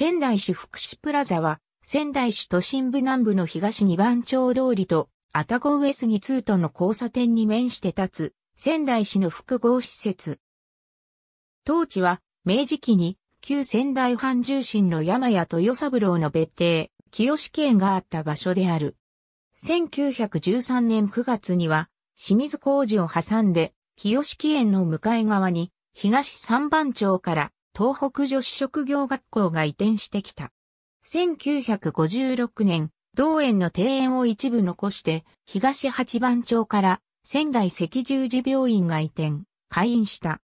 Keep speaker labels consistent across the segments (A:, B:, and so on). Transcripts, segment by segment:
A: 仙台市
B: 福祉プラザは、仙台市都心部南部の東二番町通りと、愛宕上杉通との交差点に面して立つ、仙台市の複合施設。当地は、明治期に、旧仙台藩重臣の山屋豊三郎の別邸、清志県があった場所である。1913年9月には、清水工事を挟んで、清志園の向かい側に、東三番町から東北女子職業学校が移転してきた。1956年、同園の庭園を一部残して、東八番町から仙台赤十字病院が移転、開院した。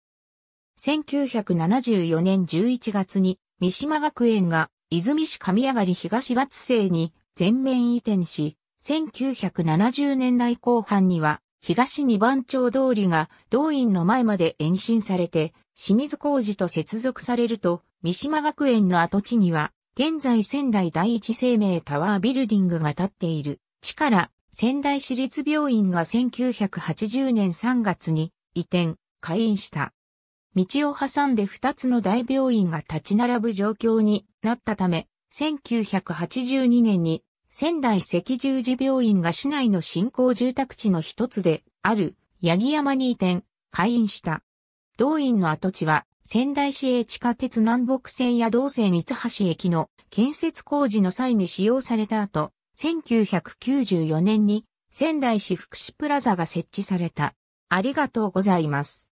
B: 1974年11月に、三島学園が泉市上上がり東松生に全面移転し、1970年代後半には東二番町通りが道院の前まで延伸されて、清水工事と接続されると、三島学園の跡地には、現在仙台第一生命タワービルディングが建っている。地から仙台市立病院が1980年3月に移転、開院した。道を挟んで2つの大病院が立ち並ぶ状況になったため、1982年に仙台赤十字病院が市内の新興住宅地の一つである八木山に移転、開院した。同院の跡地は仙台市営地下鉄南北線や道西三橋駅の建設工事の際に使用された後、1994年に仙台市福祉プラザが設置された。ありがとうございます。